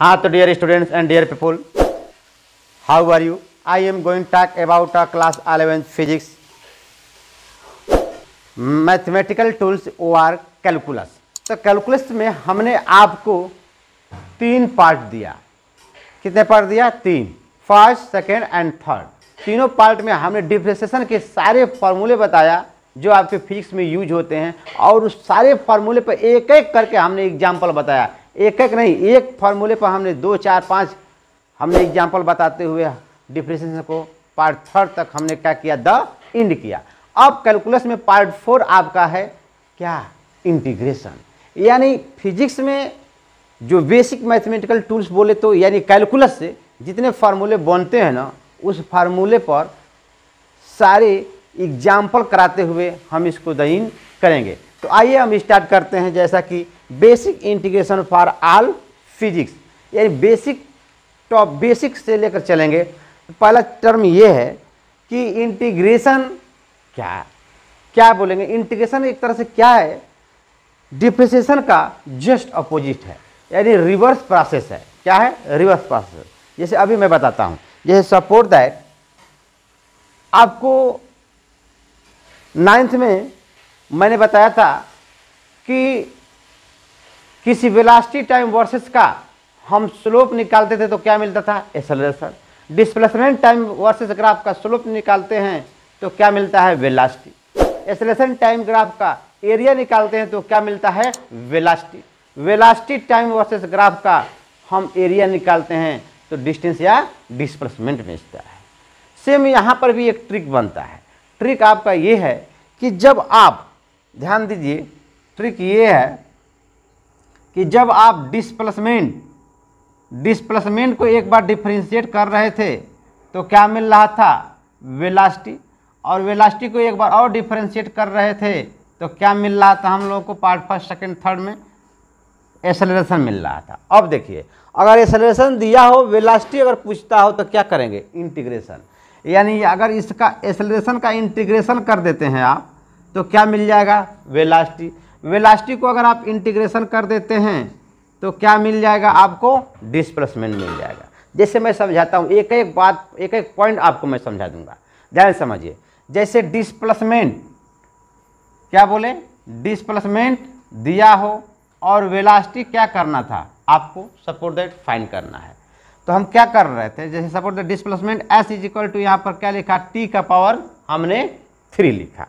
हाँ तो dear students and dear people how are you I am going talk about a class eleventh physics mathematical tools or calculus तो calculus में हमने आपको तीन part दिया कितने पार्ट दिया तीन फर्स्ट सेकेंड एंड थर्ड तीनों पार्ट में हमने डिफ्रेंसेशन के सारे फॉर्मूले बताया जो आपके फिजिक्स में यूज होते हैं और उस सारे फार्मूले पर एक एक करके हमने एग्जाम्पल बताया एक एक नहीं एक फार्मूले पर हमने दो चार पाँच हमने एग्जाम्पल बताते हुए डिफ्रेंशिएशन को पार्ट थर्ड तक हमने क्या किया द इंड किया अब कैलकुलस में पार्ट फोर आपका है क्या इंटीग्रेशन यानी फिजिक्स में जो बेसिक मैथमेटिकल टूल्स बोले तो यानी कैलकुलस से जितने फार्मूले बनते हैं ना उस फार्मूले पर सारे एग्जाम्पल कराते हुए हम इसको दिन करेंगे तो आइए हम स्टार्ट करते हैं जैसा कि basic integration for all physics यानी बेसिक टॉप बेसिक से लेकर चलेंगे तो पहला टर्म ये है कि इंटीग्रेशन क्या है क्या बोलेंगे इंटीग्रेशन एक तरह से क्या है डिप्रिसिएशन का जस्ट अपोजिट है यानी रिवर्स प्रोसेस है क्या है रिवर्स प्रोसेस जैसे अभी मैं बताता हूँ जैसे सपोर्ट दैट आपको नाइन्थ में मैंने बताया था कि किसी वेलास्टी टाइम वर्सेस का हम स्लोप निकालते थे तो क्या मिलता था acceleration displacement time versus graph का स्लोप निकालते हैं तो क्या मिलता है वेलास्टी एसलेशन टाइम ग्राफ का एरिया निकालते हैं तो क्या मिलता है velocity velocity time versus graph का हम एरिया निकालते हैं तो डिस्टेंस या डिस्प्लेसमेंट मिलता है सेम यहाँ पर भी एक ट्रिक बनता है ट्रिक आपका ये है कि जब आप ध्यान दीजिए ट्रिक ये है कि जब आप डिस्प्लेसमेंट डिस्प्लेसमेंट को एक बार डिफ्रेंशिएट कर रहे थे तो क्या मिल रहा था वेलास्टी और वेलास्टी को एक बार और डिफ्रेंशिएट कर रहे थे तो क्या मिल रहा था हम लोगों को पार्ट फर्स्ट सेकेंड थर्ड में एसलेशन मिल रहा था अब देखिए अगर एसलेशन दिया हो वेलास्टी अगर पूछता हो तो क्या करेंगे इंटीग्रेशन यानी अगर इसका एसलेशन का इंटीग्रेशन कर देते हैं आप तो क्या मिल जाएगा वेलास्टी वेलास्टी को अगर आप इंटीग्रेशन कर देते हैं तो क्या मिल जाएगा आपको डिस्प्लेसमेंट मिल जाएगा जैसे मैं समझाता हूँ एक एक बात एक एक पॉइंट आपको मैं समझा दूंगा ध्यान समझिए जैसे डिस्प्लेसमेंट क्या बोले डिस्प्लेसमेंट दिया हो और वेलास्टी क्या करना था आपको सपोर्ट दैट फाइन करना है तो हम क्या कर रहे थे जैसे suppose the displacement s is equal to यहाँ पर क्या लिखा टी का पावर हमने थ्री लिखा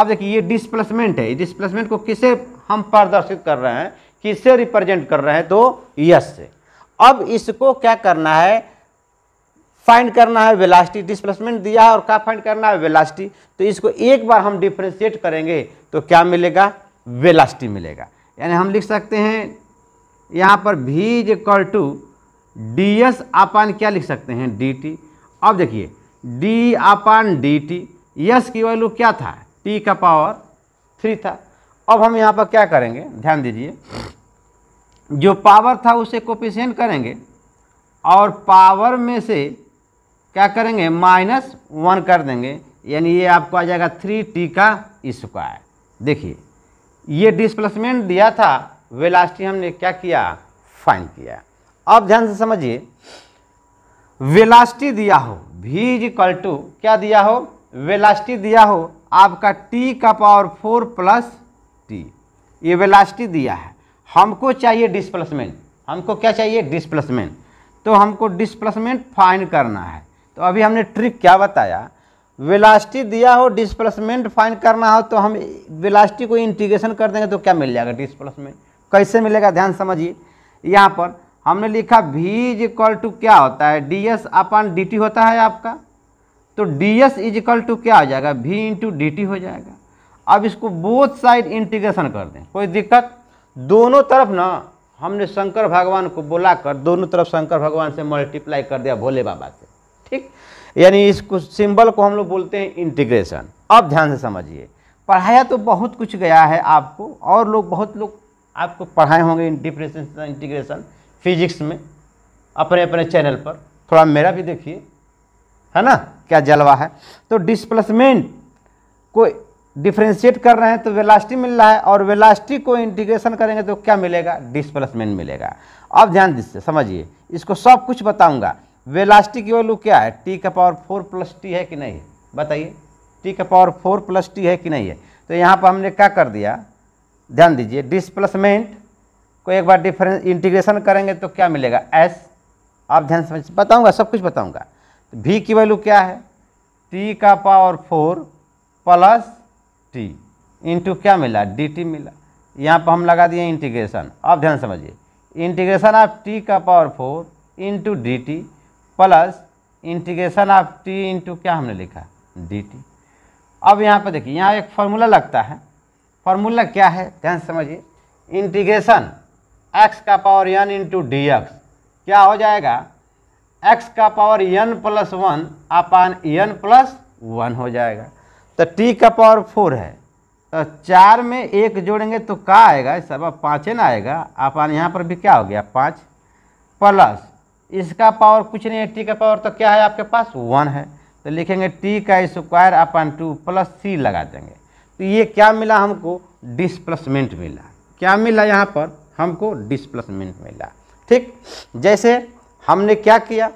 अब देखिए ये डिस्प्लेसमेंट है डिस्प्लेसमेंट को किसे हम प्रदर्शित कर रहे हैं किसे रिप्रेजेंट कर रहे हैं तो यस से अब इसको क्या करना है फाइंड करना है वेलास्टी डिस्प्लेसमेंट दिया है और क्या फाइंड करना है वेलास्टी तो इसको एक बार हम डिफ्रेंशिएट करेंगे तो क्या मिलेगा वेलास्टी मिलेगा यानी हम लिख सकते हैं यहाँ पर भी is equal to d s upon क्या लिख सकते हैं डी टी अब देखिए d upon d t s की वैल्यू क्या था टी का पावर थ्री था अब हम यहाँ पर क्या करेंगे ध्यान दीजिए जो पावर था उसे कोपिशियन करेंगे और पावर में से क्या करेंगे माइनस वन कर देंगे यानी ये आपको आ जाएगा थ्री टी का स्क्वायर देखिए ये डिस्प्लेसमेंट दिया था वेलासिटी हमने क्या किया फाइन किया अब ध्यान से समझिए वेलास्टी दिया हो भी इज इक्वल टू क्या दिया हो वेलास्टी दिया हो आपका टी का पावर फोर प्लस टी ये वेलास्टी दिया है हमको चाहिए डिस्प्लेसमेंट हमको क्या चाहिए डिस्प्लेसमेंट तो हमको डिस्प्लेसमेंट फाइंड करना है तो अभी हमने ट्रिक क्या बताया वेलास्टी दिया हो डिस्प्लेसमेंट फाइन करना हो तो हम वेलास्टी को इंटीग्रेशन कर देंगे तो क्या मिल जाएगा डिस्प्लेसमेंट कैसे मिलेगा ध्यान समझिए यहाँ पर हमने लिखा भी इज इक्वल टू क्या होता है d s upon d t होता है आपका तो d s is equal to क्या हो जाएगा वी इंटू डी टी हो जाएगा अब इसको बोथ साइड इंटीग्रेशन कर दें कोई दिक्कत दोनों तरफ ना हमने शंकर भगवान को बुलाकर दोनों तरफ शंकर भगवान से मल्टीप्लाई कर दिया भोले बाबा से ठीक यानी इसको सिंबल को हम लोग बोलते हैं इंटीग्रेशन अब ध्यान से समझिए पढ़ाया तो बहुत कुछ गया है आपको और लोग बहुत लोग आपको पढ़ाए होंगे डिफ्रेंस इंटीग्रेशन फिजिक्स में अपने अपने चैनल पर थोड़ा मेरा भी देखिए है ना क्या जलवा है तो डिस्प्लेसमेंट को डिफ्रेंशिएट कर रहे हैं तो वेलास्टी मिल रहा है और वेलास्टी को इंटीग्रेशन करेंगे तो क्या मिलेगा डिस्प्लेसमेंट मिलेगा अब ध्यान दीजिए समझिए इसको सब कुछ बताऊंगा वेलास्टी की वैल्यू क्या है टी का पावर फोर प्लस टी है कि नहीं बताइए टी का पावर फोर प्लस टी है कि नहीं है तो यहाँ पर हमने क्या कर दिया ध्यान दीजिए डिस्प्लेसमेंट को एक बार डिफरेंस इंटीग्रेशन करेंगे तो क्या मिलेगा एस आप ध्यान समझ बताऊंगा सब कुछ बताऊंगा तो भी की वैल्यू क्या है टी का power four plus t into क्या मिला डी टी मिला यहाँ पर हम लगा दिए इंटीग्रेशन अब ध्यान समझिए इंटीग्रेशन ऑफ टी का power four into d t plus integration of t into क्या हमने लिखा डी टी अब यहाँ पर देखिए यहाँ एक फार्मूला लगता है फार्मूला क्या है ध्यान समझिए इंटीग्रेशन एक्स का power n into d x क्या हो जाएगा एक्स का power n plus one upon n plus one हो जाएगा तो टी का पावर फोर है तो चार में एक जोड़ेंगे तो का आएगा सब पाँचे ना आएगा अपान यहाँ पर भी क्या हो गया पाँच प्लस इसका पावर कुछ नहीं है टी का पावर तो क्या है आपके पास वन है तो लिखेंगे टी का square upon two plus c लगा देंगे तो ये क्या मिला हमको डिस्प्लेसमेंट मिला क्या मिला यहाँ पर हमको डिस्प्लेसमेंट मिला ठीक जैसे हमने क्या किया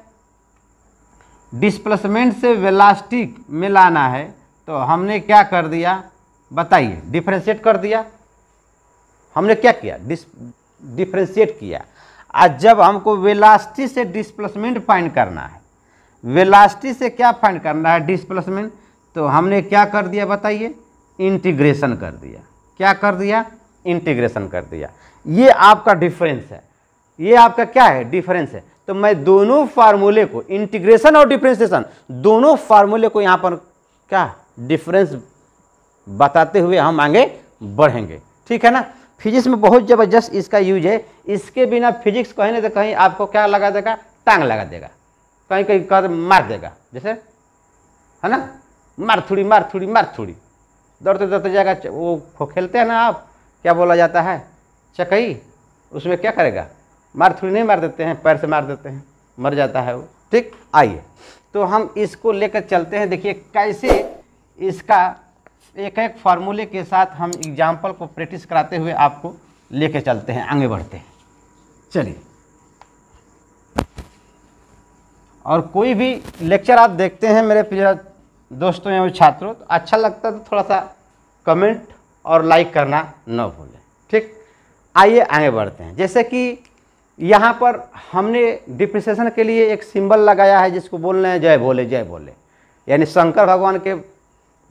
डिस्प्लेसमेंट से वेलास्टिक में लाना है तो हमने क्या कर दिया बताइए डिफ्रेंशिएट कर दिया हमने क्या किया डिस डिफ्रेंशिएट किया आज जब हमको वेलास्टी से डिस्प्लेसमेंट फाइंड करना है वेलास्टी से क्या फाइंड करना है डिस्प्लेसमेंट तो हमने क्या कर दिया बताइए इंटीग्रेशन कर दिया क्या कर दिया इंटीग्रेशन कर दिया ये आपका डिफरेंस है ये आपका क्या है डिफरेंस है तो मैं दोनों फार्मूले को इंटीग्रेशन और डिफ्रेंसिएशन दोनों फार्मूले को यहाँ पर क्या डिफरेंस बताते हुए हम आगे बढ़ेंगे ठीक है ना फिजिक्स में बहुत ज़बरदस्त इसका यूज है इसके बिना फिजिक्स कहीं ना तो कहीं आपको क्या लगा देगा टांग लगा देगा कहीं कहीं कर मार देगा जैसे है ना मार थोड़ी मार थोड़ी मार थोड़ी दौड़ते दौड़ते जाएगा वो खेलते हैं ना आप क्या बोला जाता है चकई उसमें क्या करेगा मार थोड़ी नहीं मार देते हैं पैर से मार देते हैं मर जाता है वो ठीक आइए तो हम इसको लेकर चलते हैं देखिए कैसे इसका एक एक फार्मूले के साथ हम एग्जाम्पल को प्रैक्टिस कराते हुए आपको लेके चलते हैं आगे बढ़ते हैं चलिए और कोई भी लेक्चर आप देखते हैं मेरे प्रिय दोस्तों या छात्रों तो अच्छा लगता है तो थोड़ा सा कमेंट और लाइक करना न भूलें ठीक आइए आगे बढ़ते हैं जैसे कि यहाँ पर हमने डिप्रिसिएशन के लिए एक सिंबल लगाया है जिसको बोल रहे हैं जय भोले जय भोले यानी शंकर भगवान के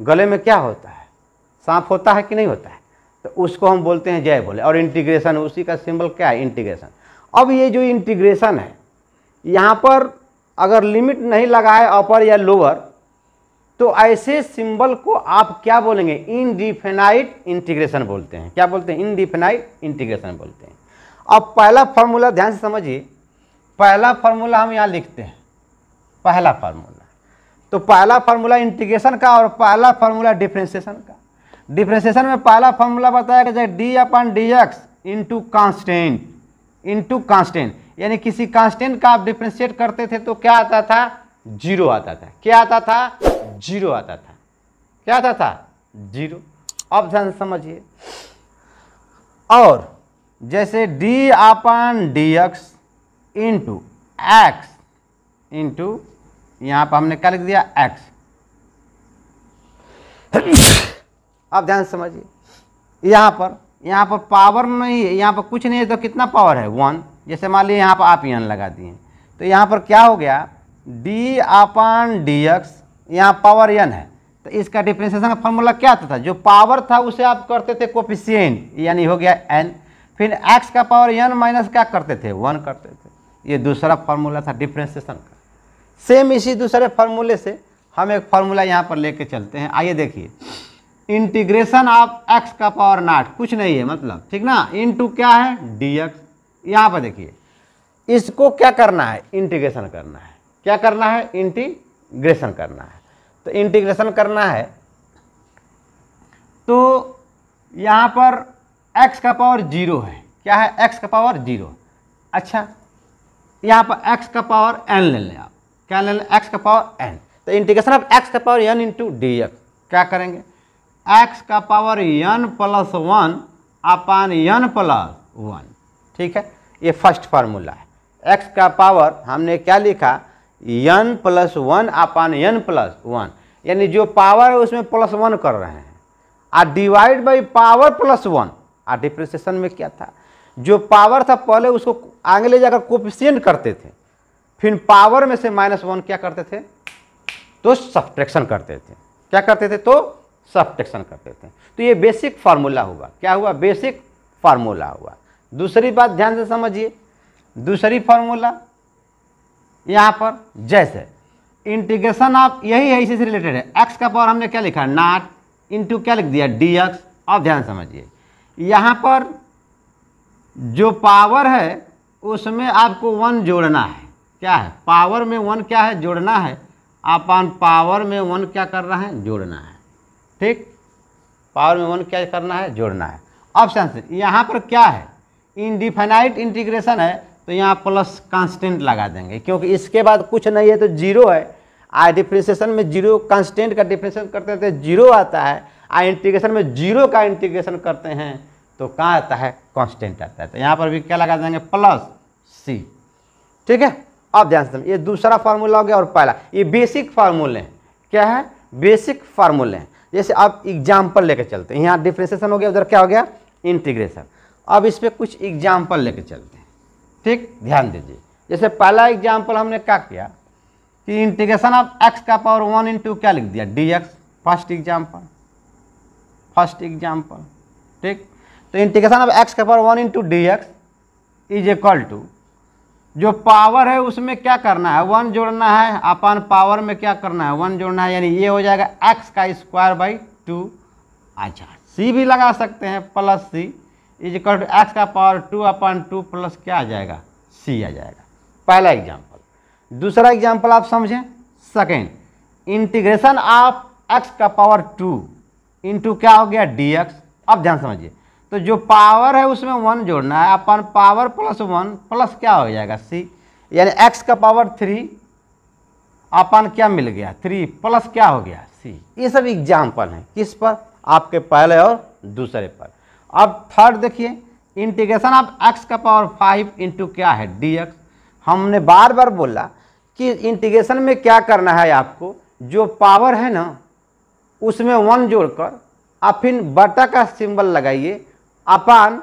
गले में क्या होता है सांप होता है कि नहीं होता है तो उसको हम बोलते हैं जय भोले और इंटीग्रेशन उसी का सिंबल क्या है इंटीग्रेशन अब ये जो इंटीग्रेशन है यहाँ पर अगर लिमिट नहीं लगाए अपर या लोअर तो ऐसे सिंबल को आप क्या बोलेंगे इनडिफेनाइट इंटीग्रेशन बोलते हैं क्या बोलते हैं इनडिफेनाइट इंटीग्रेशन बोलते हैं अब पहला फार्मूला ध्यान से समझिए पहला फार्मूला हम यहाँ लिखते हैं पहला फार्मूला तो पहला फार्मूला इंटीग्रेशन का और पहला फार्मूला डिफ्रेंसिएशन का डिफ्रेंसिएशन में पहला फार्मूला बताया गया d upon d x into constant into constant यानी किसी कांस्टेंट का आप डिफ्रेंशिएट करते थे तो क्या आता था जीरो आता था क्या आता था जीरो आता था क्या आता था जीरो अब ध्यान समझिए और जैसे d upon d x into x into यहाँ पर हमने क्या लिख दिया एक्स अब ध्यान समझिए यहाँ पर यहाँ पर पावर नहीं है यहाँ पर कुछ नहीं है तो कितना पावर है वन जैसे मान लीजिए यहाँ पर आप यन लगा दिए तो यहां पर क्या हो गया डी अपन डी एक्स यहाँ पावर यन है तो इसका डिफ्रेंसिएशन का फॉर्मूला क्या था जो पावर था उसे आप करते थे कोपिशियन यानी हो गया एन फिर एक्स का पावर एन माइनस क्या करते थे वन करते थे ये दूसरा फार्मूला था डिफ्रेंसिएशन का सेम इसी दूसरे फार्मूले से हम एक फार्मूला यहाँ पर लेके चलते हैं आइए देखिए इंटीग्रेशन ऑफ एक्स का पावर नाट कुछ नहीं है मतलब ठीक ना इन टू क्या है डी एक्स यहाँ पर देखिए इसको क्या करना है इंटीग्रेशन करना है क्या करना है इंटीग्रेशन करना है तो इंटीग्रेशन करना है तो यहाँ पर एक्स का पावर जीरो है क्या है एक्स का पावर जीरो अच्छा यहाँ पर एक्स का पावर एन ले लें आप क्या ले लें एक्स का पावर एन तो इंटीग्रेशन ऑफ एक्स का power n into d x क्या करेंगे एक्स का power n plus one upon n plus one ठीक है ये फर्स्ट फार्मूला है एक्स का पावर हमने क्या लिखा n plus one upon n plus one यानी जो पावर है उसमें प्लस वन कर रहे हैं और divide by power plus one और डिप्रेशन में क्या था जो पावर था पहले उसको आगे ले जाकर कोपिशियंट करते थे फिर पावर में से माइनस वन क्या करते थे तो सब्ट्रैक्शन करते थे क्या करते थे तो सब्ट्रैक्शन करते थे तो ये बेसिक फार्मूला हुआ क्या हुआ बेसिक फार्मूला हुआ दूसरी बात ध्यान से समझिए दूसरी फार्मूला यहाँ पर जैसे इंटीग्रेशन ऑफ यही है इसी से रिलेटेड है एक्स का पावर हमने क्या लिखा नाट इंटू क्या लिख दिया डी एक्स अब ध्यान समझिए यहाँ पर जो पावर है उसमें आपको वन जोड़ना है क्या है पावर में वन क्या है जोड़ना है आप पावर में वन क्या कर रहे हैं जोड़ना है ठीक पावर में वन क्या करना है जोड़ना है ऑप्शन से यहाँ पर क्या है इनडिफाइनाइट इंटीग्रेशन है तो यहाँ प्लस कांस्टेंट लगा देंगे क्योंकि इसके बाद कुछ नहीं है तो जीरो है आ डिफ्रेंसेशन में जीरो कांस्टेंट का डिफ्रेंसेशन करते हैं तो जीरो आता है इंटीग्रेशन में जीरो का इंटीग्रेशन करते हैं तो कहाँ आता है कांस्टेंट आता है तो यहाँ पर भी क्या लगा देंगे प्लस सी ठीक है अब ध्यान से ये दूसरा फार्मूला हो गया और पहला ये बेसिक फार्मूले हैं क्या है बेसिक फार्मूले हैं जैसे आप एग्जाम्पल लेकर चलते हैं यहाँ डिफ्रेंसेशन हो गया उधर क्या हो गया इंटीग्रेशन अब इस पर कुछ एग्जाम्पल लेकर चलते हैं ठीक ध्यान दीजिए जैसे पहला एग्जाम्पल हमने क्या किया कि इंटीग्रेशन ऑफ एक्स का पावर वन इंटू क्या लिख दिया d x first example first example ठीक तो इंटीग्रेशन ऑफ एक्स का power one into d x is equal to जो पावर है उसमें क्या करना है वन जोड़ना है अपन पावर में क्या करना है वन जोड़ना है यानी ये हो जाएगा एक्स का स्क्वायर बाई टू अच्छा सी भी लगा सकते हैं plus c is equal to x का power two upon two plus क्या आ जाएगा सी आ जाएगा पहला एग्जाम्पल दूसरा एग्जाम्पल आप समझें सेकेंड इंटीग्रेशन ऑफ एक्स का पावर टू इंटू क्या हो गया डी एक्स अब ध्यान समझिए तो जो पावर है उसमें वन जोड़ना है upon power plus one plus क्या हो जाएगा सी यानी एक्स का पावर थ्री अपन क्या मिल गया थ्री प्लस क्या हो गया सी ये सब एग्जाम्पल हैं किस पर आपके पहले और दूसरे पर अब थर्ड देखिए इंटीग्रेशन ऑफ एक्स का पावर फाइव इंटू क्या है डी एक्स हमने बार बार बोला कि इंटीग्रेशन में क्या करना है आपको जो पावर है ना उसमें वन जोड़कर और फिर बटा का सिंबल लगाइए अपान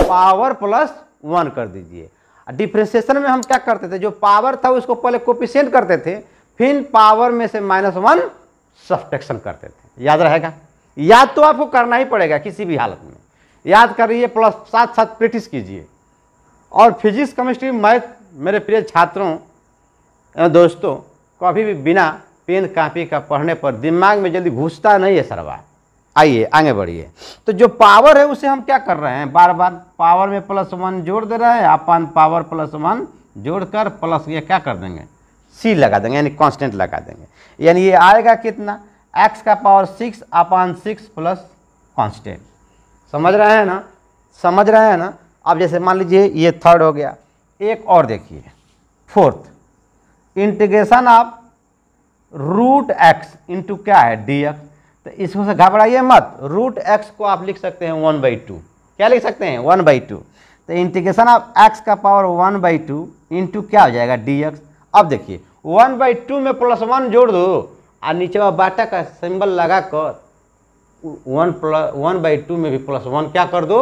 पावर प्लस वन कर दीजिए डिफ्रेंसिएशन में हम क्या करते थे जो पावर था उसको पहले कोपिशेंट करते थे फिर पावर में से माइनस वन सब्टेक्शन करते थे याद रहेगा याद तो आपको करना ही पड़ेगा किसी भी हालत में याद करिए प्लस साथ साथ प्रैक्टिस कीजिए और फिजिक्स केमिस्ट्री मैथ मेरे प्रिय छात्रों दोस्तों कभी भी बिना पेन कापी का पढ़ने पर दिमाग में जल्दी घुसता नहीं है सरवा आइए आगे बढ़िए तो जो पावर है उसे हम क्या कर रहे हैं बार बार पावर में प्लस वन जोड़ दे रहे हैं अपन पावर प्लस वन जोड़कर प्लस ये क्या कर देंगे सी लगा देंगे यानी कांस्टेंट लगा देंगे यानी ये आएगा कितना एक्स का power six upon six plus constant समझ रहे हैं ना समझ रहे हैं ना अब जैसे मान लीजिए ये थर्ड हो गया एक और देखिए fourth integration of root x into क्या है डी एक्स तो इसको से घबराइए मत रूट एक्स को आप लिख सकते हैं वन बाई टू क्या लिख सकते हैं वन बाई टू तो इंटीग्रेशन ऑफ एक्स का power one by two into क्या हो जाएगा डी एक्स अब देखिए वन बाई टू में प्लस वन जोड़ दो और नीचे में बाटा का सिंबल लगा कर one plus one by two में भी प्लस वन क्या कर दो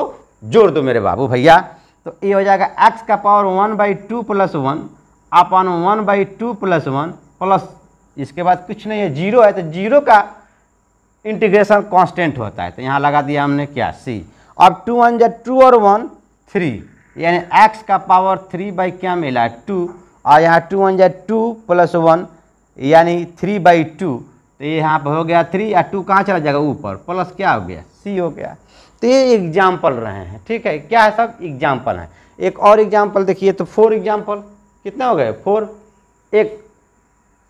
जोड़ दो मेरे बाबू भैया तो ये हो जाएगा एक्स का power one by two plus one upon one by two plus one plus इसके बाद कुछ नहीं है जीरो है तो जीरो का इंटीग्रेशन कांस्टेंट होता है तो यहाँ लगा दिया हमने क्या सी अब टू वन जा टू और वन थ्री यानी एक्स का पावर थ्री बाई क्या मिला टू और यहाँ टू वन जा टू प्लस वन यानी थ्री बाई टू तो ये यहाँ पर हो गया थ्री या टू कहाँ चला जाएगा ऊपर प्लस क्या हो गया सी हो गया तो ये एग्जाम्पल रहे हैं ठीक है क्या है सब एग्जाम्पल हैं एक और एग्जाम्पल देखिए तो फोर एग्जाम्पल कितना हो गए फोर एक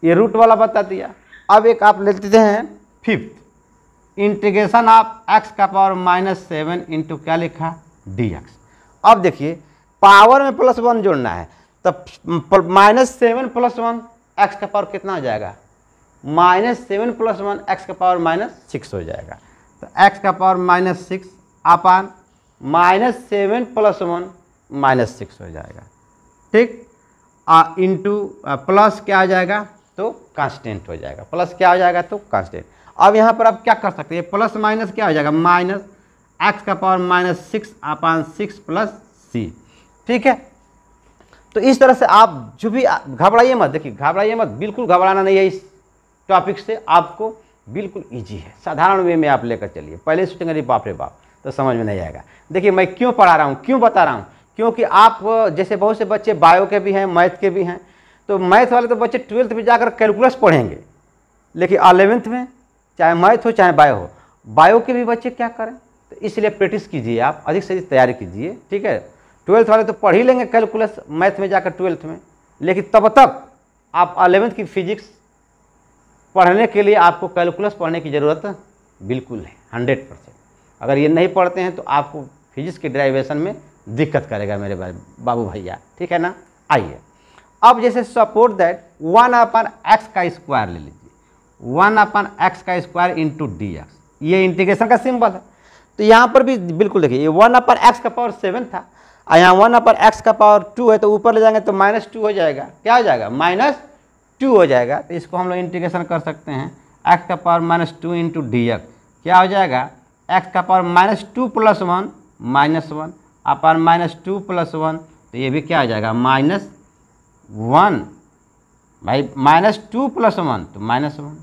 ये रूट वाला बता दिया अब एक आप लेते हैं फिफ्थ इंटीग्रेशन ऑफ एक्स का पावर माइनस सेवन इंटू क्या लिखा डी एक्स अब देखिए पावर में प्लस वन जोड़ना है तो minus seven plus one x का पावर कितना हो जाएगा minus seven plus one x का पावर माइनस सिक्स हो जाएगा तो एक्स का power minus six upon minus seven plus one minus six हो जाएगा ठीक इंटू प्लस क्या आ जाएगा तो कांस्टेंट हो जाएगा प्लस क्या हो जाएगा तो कांस्टेंट अब यहाँ पर आप क्या कर सकते हैं प्लस माइनस क्या हो जाएगा माइनस एक्स का power minus six upon six plus c ठीक है तो इस तरह से आप जो भी घबराइए मत देखिए घबराइए मत बिल्कुल घबराना नहीं है इस टॉपिक से आपको बिल्कुल ईजी है साधारण वे में आप लेकर चलिए पहले सोचेंगे अरे बाप रे बाप तो समझ में नहीं आएगा देखिए मैं क्यों पढ़ा रहा हूँ क्यों बता रहा हूँ क्योंकि आप जैसे बहुत से बच्चे बायो के भी हैं मैथ के भी हैं तो मैथ वाले तो बच्चे ट्वेल्थ में जाकर कैलकुलस पढ़ेंगे लेकिन अलेवेंथ में चाहे मैथ हो चाहे बायो हो बायो के भी बच्चे क्या करें तो इसलिए प्रैक्टिस कीजिए आप अधिक से अधिक तैयारी कीजिए ठीक है ट्वेल्थ वाले तो पढ़ ही लेंगे कैलकुलस मैथ में जाकर ट्वेल्थ में लेकिन तब तक आप अलेवेंथ की फिजिक्स पढ़ने के लिए आपको कैलकुलस पढ़ने की ज़रूरत बिल्कुल है हंड्रेड परसेंट अगर ये नहीं पढ़ते हैं तो आपको फिजिक्स के ड्राइवेशन में दिक्कत करेगा मेरे बाबू भैया ठीक है ना आइए अब जैसे suppose that one upon x का स्क्वायर ले लीजिए वन अपन एक्स का स्क्वायर इंटू डी एक्स ये इंटीग्रेशन का सिंबल है तो यहाँ पर भी बिल्कुल देखिए ये वन अपन एक्स का पावर सेवन था और यहाँ वन अपन एक्स का पावर टू है तो ऊपर ले जाएंगे तो माइनस टू हो जाएगा क्या हो जाएगा माइनस टू हो जाएगा तो इसको हम लोग इंटीग्रेशन कर सकते हैं एक्स का power minus two into d x क्या हो जाएगा एक्स का power minus two plus one minus one upon minus two plus one तो ये भी क्या हो जाएगा minus one by minus two plus one तो माइनस वन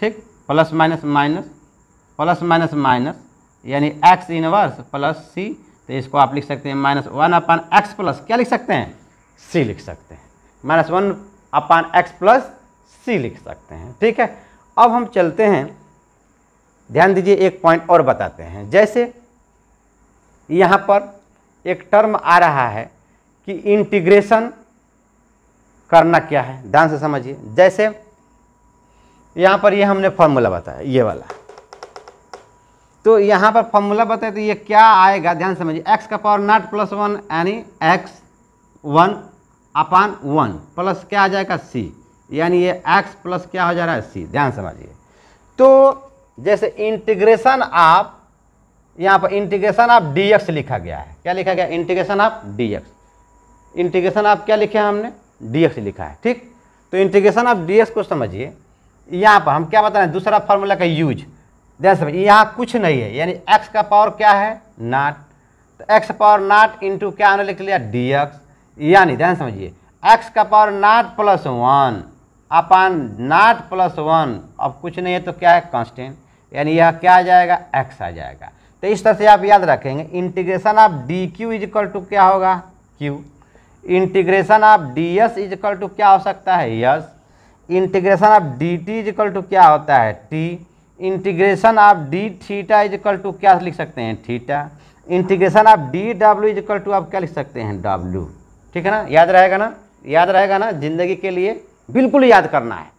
ठीक plus minus minus plus minus minus यानी एक्स इनवर्स प्लस सी तो इसको आप लिख सकते हैं minus one upon x plus क्या लिख सकते हैं सी लिख सकते हैं minus one upon x plus c लिख सकते हैं ठीक है अब हम चलते हैं ध्यान दीजिए एक पॉइंट और बताते हैं जैसे यहाँ पर एक टर्म आ रहा है कि इंटीग्रेशन करना क्या है ध्यान से समझिए जैसे यहाँ पर ये हमने फॉर्मूला बताया ये वाला तो यहाँ पर फॉर्मूला बताए तो ये क्या आएगा ध्यान समझिए एक्स का पावर नॉट प्लस वन यानी x one upon one plus क्या आ जाएगा सी यानी ये एक्स प्लस क्या हो जा रहा है सी ध्यान समझिए तो जैसे इंटीग्रेशन ऑफ यहाँ पर इंटीग्रेशन ऑफ डी एक्स लिखा गया है क्या लिखा गया integration of d x integration of क्या लिखा है हमने एक्स लिखा है ठीक तो इंटीग्रेशन ऑफ एक्स को समझिए यहाँ पर हम क्या बता रहे हैं दूसरा फॉर्मूला का यूज ध्यान समझिए यहाँ कुछ नहीं है यानी एक्स का पावर क्या है नाट तो एक्स पावर नाट इंटू क्या आने लिख लिया डी एक्स यानी ध्यान समझिए एक्स का power naught plus one upon naught plus one अब कुछ नहीं है तो क्या है कॉन्स्टेंट यानी यह क्या आ जाएगा एक्स आ जाएगा तो इस तरह से आप याद रखेंगे integration of d q is equal to क्या होगा q integration of d s is equal to क्या हो सकता है s integration of d t is equal to क्या होता है t integration of d theta is equal to क्या लिख सकते हैं थीटा इंटीग्रेशन ऑफ डी डब्ल्यू इजकल टू आप क्या लिख सकते हैं डब्ल्यू ठीक है ना याद रहेगा ना याद रहेगा ना जिंदगी के लिए बिल्कुल याद करना है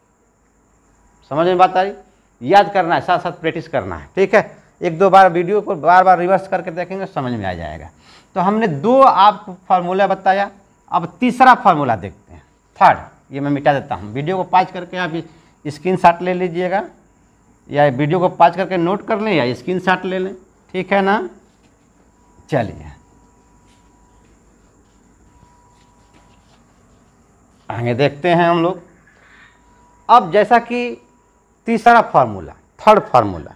समझ में बात आ रही याद करना है साथ साथ प्रैक्टिस करना है ठीक है एक दो बार वीडियो को बार बार रिवर्स करके देखेंगे समझ में आ जाएगा तो हमने दो आप फार्मूला बताया अब तीसरा फार्मूला देखते हैं थर्ड ये मैं मिटा देता हूँ वीडियो को पाज करके आप स्क्रीन शॉट ले लीजिएगा या वीडियो को पाज करके नोट कर लें या स्क्रीन शॉट ले लें ठीक है ना चलिए आगे देखते हैं हम लोग अब जैसा कि तीसरा फार्मूला थर्ड फार्मूला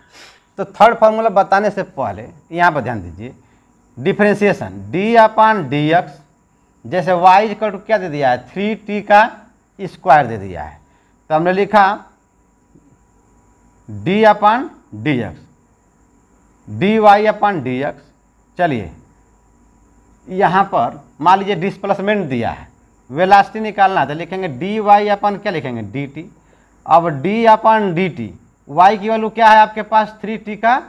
तो थर्ड फार्मूला बताने से पहले यहाँ पर ध्यान दीजिए differentiation d upon d x जैसे y इक्वल टू क्या दे दिया है थ्री टी का स्क्वायर दे दिया है तो हमने लिखा d upon d x d y upon d x चलिए यहाँ पर मान लीजिए डिस्प्लेसमेंट दिया है वेलास्टी निकालना है तो लिखेंगे डी वाई अपन क्या लिखेंगे डी टी अब d upon d t y की वैल्यू क्या है आपके पास थ्री टी का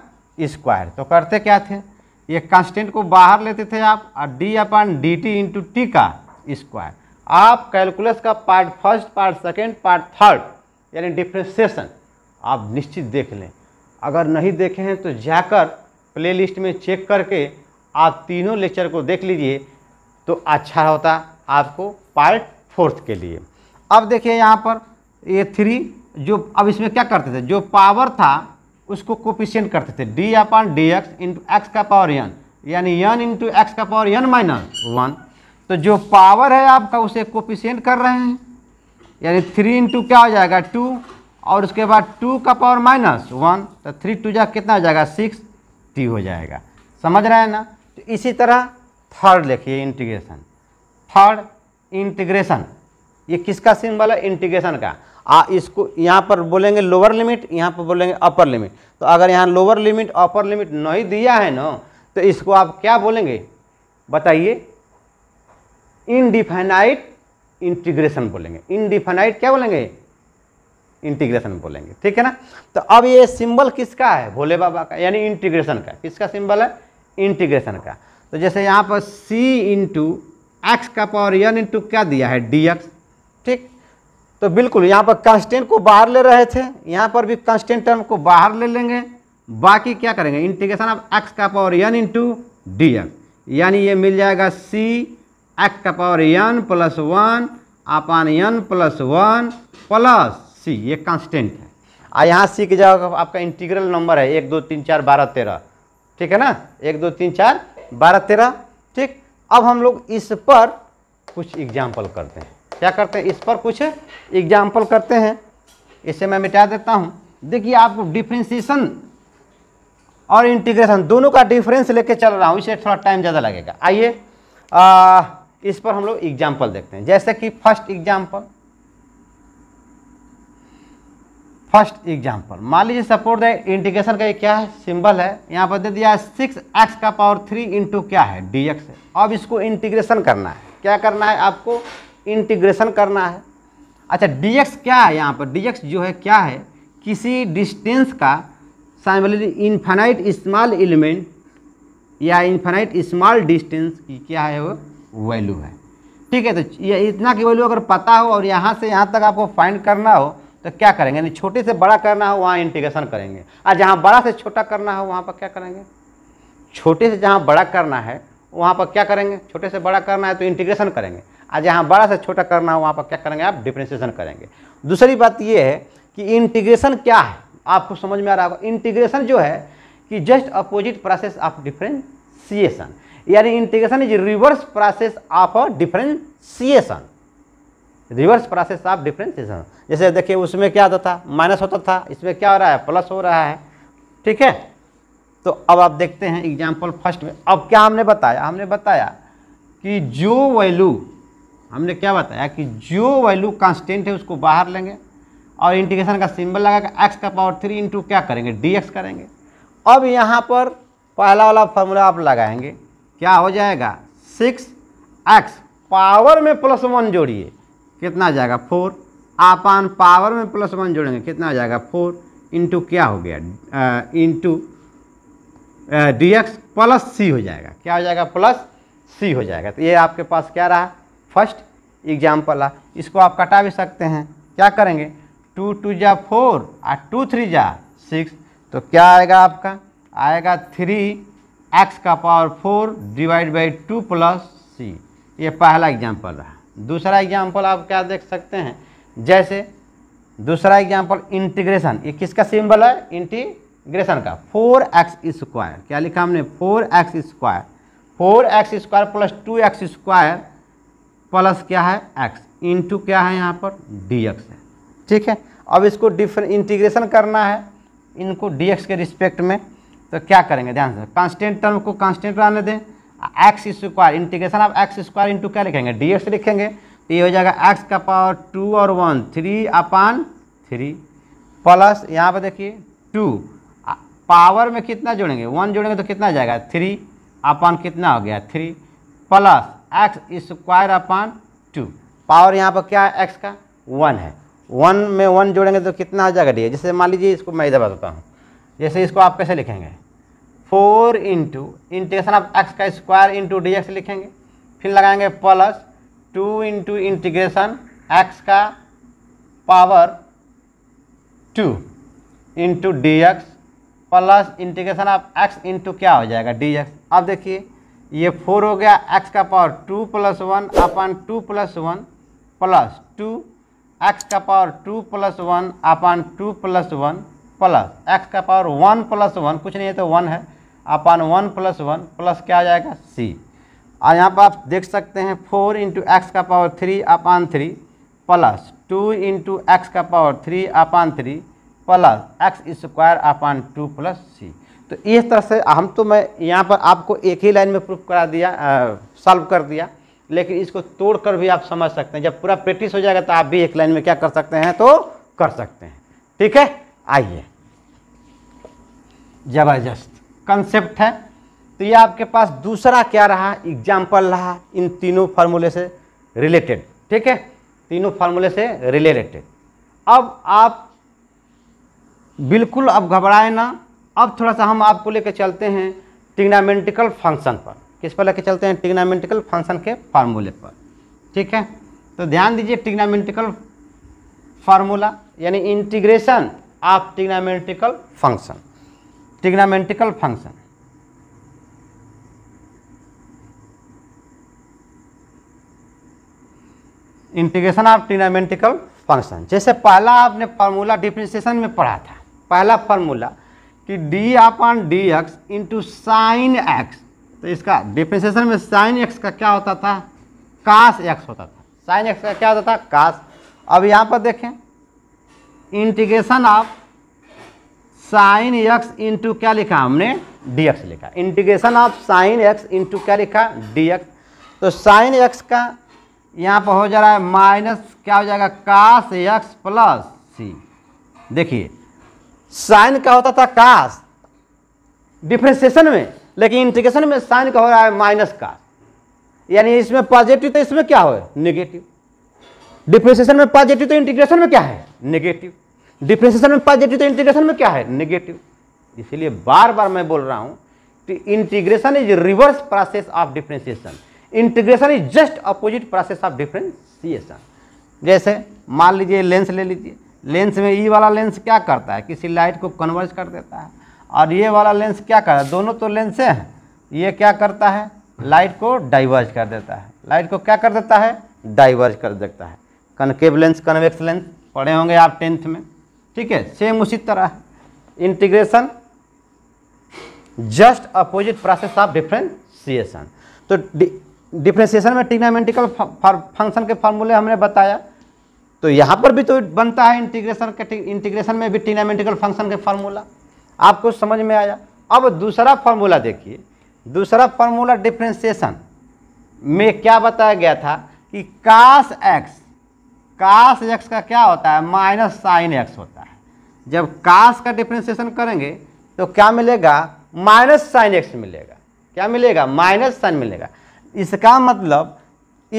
स्क्वायर तो करते क्या थे ये कांस्टेंट को बाहर लेते थे आप और d upon d t into t का स्क्वायर आप कैलकुलस का part first part second part third यानी डिफ्रेंसिएशन आप निश्चित देख लें अगर नहीं देखे हैं तो जाकर प्लेलिस्ट में चेक करके आप तीनों लेक्चर को देख लीजिए तो अच्छा होता आपको पार्ट फोर्थ के लिए अब देखिए यहाँ पर ये थ्री जो अब इसमें क्या करते थे जो पावर था उसको कोपिशियंट करते थे d upon d x into x का पावर यन यानी यन इंटू एक्स का पावर यन माइनस वन तो जो पावर है आपका उसे कोपिशियंट कर रहे हैं यानी थ्री इंटू क्या हो जाएगा टू और उसके बाद टू का पावर माइनस वन तो थ्री टू जा कितना हो जाएगा सिक्स टी हो जाएगा समझ रहे हैं ना तो इसी तरह थर्ड लिखिए इंटीग्रेशन थर्ड इंटीग्रेशन ये किसका सिंबल है इंटीग्रेशन का आ इसको यहाँ पर बोलेंगे लोअर लिमिट यहाँ पर बोलेंगे अपर लिमिट तो अगर यहाँ लोअर लिमिट अपर लिमिट नहीं दिया है ना तो इसको आप क्या बोलेंगे बताइए इनडिफाइनाइट इंटीग्रेशन बोलेंगे इनडिफाइनाइट क्या बोलेंगे इंटीग्रेशन बोलेंगे ठीक है ना तो अब ये सिंबल किसका है भोले बाबा का यानी इंटीग्रेशन का किसका सिंबल है इंटीग्रेशन का तो जैसे यहाँ पर c इंटू एक्स का पावर यन इंटू क्या दिया है dx ठीक तो बिल्कुल यहाँ पर कांस्टेंट को बाहर ले रहे थे यहाँ पर भी कांस्टेंट टर्म को बाहर ले लेंगे बाकी क्या करेंगे इंटीग्रेशन ऑफ एक्स का पावर एन इंटू डी यानी ये मिल जाएगा सी एक्स का power n plus one upon n plus one plus c ये कांस्टेंट है और यहाँ सी की जगह आपका इंटीग्रल नंबर है एक दो तीन चार बारह तेरह ठीक है ना एक दो तीन चार बारह तेरह ठीक अब हम लोग इस पर कुछ एग्जाम्पल करते हैं क्या करते हैं इस पर कुछ एग्जाम्पल करते हैं इसे मैं मिटा देता हूँ देखिए आपको डिफ्रेंसीसन और इंटीग्रेशन दोनों का डिफरेंस लेके चल रहा हूँ इसे थोड़ा टाइम ज़्यादा लगेगा आइए इस पर हम लोग एग्जाम्पल देखते हैं जैसे कि फर्स्ट एग्जाम्पल फर्स्ट एग्जाम्पल मान लीजिए सपोर्ट द इंटीग्रेशन का ये क्या है सिंबल है यहाँ पर दे दिया सिक्स एक्स का पावर थ्री इंटू क्या है डी एक्स अब इसको इंटीग्रेशन करना है क्या करना है आपको इंटीग्रेशन करना है अच्छा डी क्या है यहाँ पर डी जो है क्या है किसी डिस्टेंस का साइमली इन्फानाइट स्मॉल एलिमेंट या इन्फानाइट स्मॉल डिस्टेंस की क्या है वो वैल्यू है ठीक है तो ये इतना की वैल्यू अगर पता हो और यहाँ से यहाँ तक आपको फाइंड करना हो तो क्या करेंगे यानी छोटे से बड़ा करना हो वहाँ इंटीग्रेशन करेंगे और जहाँ बड़ा से छोटा करना हो वहाँ पर क्या करेंगे छोटे से जहाँ बड़ा करना है वहाँ पर क्या करेंगे छोटे से बड़ा करना है तो इंटीग्रेशन करेंगे आज यहाँ बड़ा से छोटा करना हो वहाँ पर क्या करेंगे आप डिफ्रेंसिएशन करेंगे दूसरी बात ये है कि इंटीग्रेशन क्या है आपको समझ में आ रहा होगा इंटीग्रेशन जो है कि just opposite process of differentiation यानी integration is reverse process of differentiation reverse process of differentiation जैसे देखिए उसमें क्या होता था माइनस होता था इसमें क्या हो रहा है प्लस हो रहा है ठीक है तो अब आप देखते हैं एग्जाम्पल फर्स्ट में अब क्या हमने बताया हमने बताया कि जो वैल्यू हमने क्या बताया कि जो वैल्यू कांस्टेंट है उसको बाहर लेंगे और इंटीग्रेशन का सिंबल लगाकर एक्स का पावर थ्री इंटू क्या करेंगे डी एक्स करेंगे अब यहाँ पर पहला वाला फॉर्मूला आप लगाएंगे क्या हो जाएगा सिक्स एक्स पावर में प्लस वन जोड़िए कितना आ जाएगा फोर आपान पावर में प्लस वन जोड़ेंगे कितना आ जाएगा फोर इंटू क्या हो गया into d x plus c हो जाएगा क्या हो जाएगा प्लस सी हो जाएगा तो ये आपके पास क्या रहा फर्स्ट एग्जाम्पल आ इसको आप कटा भी सकते हैं क्या करेंगे टू टू जा फोर और टू थ्री जा सिक्स तो क्या आएगा आपका आएगा थ्री एक्स का power four divide by two plus c ये पहला एग्जाम्पल रहा दूसरा एग्जाम्पल आप क्या देख सकते हैं जैसे दूसरा एग्जाम्पल इंटीग्रेशन ये किसका सिंबल है इंटीग्रेशन का फोर एक्स स्क्वायर क्या लिखा हमने four x square four x square plus two x square plus क्या है एक्स इंटू क्या है यहाँ पर डी एक्स है ठीक है अब इसको डिफर इंटीग्रेशन करना है इनको डी एक्स के रिस्पेक्ट में तो क्या करेंगे ध्यान से कांस्टेंट टर्म को कांस्टेंट रहने दें एक्स स्क्वायर इंटीग्रेशन आप एक्स स्क्वायर इंटू क्या लिखेंगे डी एक्स लिखेंगे तो ये हो जाएगा एक्स का पावर टू और one three upon three plus यहाँ पर देखिए टू पावर में कितना जोड़ेंगे वन जोड़ेंगे तो कितना जाएगा थ्री अपान कितना हो गया three plus x square upon two power यहाँ पर क्या है एक्स का वन है वन में वन जोड़ेंगे तो कितना हो जाएगा डी जैसे मान लीजिए इसको मैं इधर बताता हूँ जैसे इसको आप कैसे लिखेंगे four into integration of x का स्क्वायर इंटू डी एक्स लिखेंगे फिर लगाएंगे plus two into integration x का power two into d x plus integration of x into क्या हो जाएगा डी एक्स अब देखिए ये फोर हो गया एक्स का power two plus one upon two plus one plus two x का power two plus one upon two plus one plus x का पावर वन प्लस वन कुछ नहीं है तो वन है upon one plus one plus क्या आ जाएगा सी और यहाँ पर आप देख सकते हैं फोर इंटू एक्स का power three upon three plus two into x का power three upon three plus x square upon two plus c तो इस तरह से हम तो मैं यहाँ पर आपको एक ही लाइन में प्रूफ करा दिया सॉल्व कर दिया लेकिन इसको तोड़कर भी आप समझ सकते हैं जब पूरा प्रैक्टिस हो जाएगा तो आप भी एक लाइन में क्या कर सकते हैं तो कर सकते हैं ठीक है आइए जबरदस्त कंसेप्ट है तो ये आपके पास दूसरा क्या रहा एग्जाम्पल रहा इन तीनों फार्मूले से रिलेटेड ठीक है तीनों फार्मूले से रिलेटेड अब आप बिल्कुल अब घबराए ना अब थोड़ा सा हम आपको लेकर चलते हैं टिग्नामेंटिकल फंक्शन पर किस पर लेकर चलते हैं टिग्नामेंटिकल फंक्शन के फार्मूले पर ठीक है तो ध्यान दीजिए टिग्नामेंटिकल फार्मूला यानी integration of trigonometrical function trigonometrical function integration of trigonometrical function जैसे पहला आपने फार्मूला डिफ्रेंशिएशन में पढ़ा था पहला फार्मूला कि d upon d x into sine x तो इसका डिफ्रेंसिएशन में साइन एक्स का क्या होता था कास एक्स होता था साइन एक्स का क्या होता था कास अब यहाँ पर देखें integration of sine x into क्या लिखा हमने डी एक्स लिखा integration of sine x into क्या लिखा डी एक्स तो साइन एक्स का यहाँ पर हो जा रहा है माइनस क्या हो जाएगा कास एक्स प्लस सी देखिए साइन का होता था कास डिफ्रेंसिएशन में लेकिन इंटीग्रेशन में साइन का हो रहा है माइनस का यानी इसमें पॉजिटिव तो इसमें क्या हो नेगेटिव डिफ्रेंसिएशन में पॉजिटिव तो इंटीग्रेशन में क्या है नेगेटिव डिफ्रेंसिएशन में पॉजिटिव तो इंटीग्रेशन में क्या है नेगेटिव इसलिए बार बार मैं बोल रहा हूं कि integration is reverse process of differentiation integration is just opposite process of differentiation जैसे मान लीजिए लेंस ले लीजिए लेंस में ये वाला लेंस क्या करता है किसी लाइट को कन्वर्ज कर देता है और ये वाला लेंस क्या करता है दोनों तो लेंस हैं ये क्या करता है लाइट को डाइवर्ज कर देता है लाइट को क्या कर देता है डाइवर्ज कर देता है कनकेव लेंस कन्वेक्स लेंस पढ़े होंगे आप टेंथ में ठीक है सेम उसी तरह integration just opposite process of differentiation तो डिफ्रेंसिएशन में टिग्नामेंटिकल फंक्शन के फॉर्मूले हमने बताया तो यहाँ पर भी तो बनता है इंटीग्रेशन के इंटीग्रेशन में भी टीनामेटिकल फंक्शन के फार्मूला आपको समझ में आया अब दूसरा फार्मूला देखिए दूसरा फार्मूला डिफ्रेंसिएशन में क्या बताया गया था कि कास एक्स कास एक्स का क्या होता है माइनस साइन एक्स होता है जब कास का डिफ्रेंसिएशन करेंगे तो क्या मिलेगा माइनस साइन एक्स मिलेगा क्या मिलेगा माइनस साइन मिलेगा इसका मतलब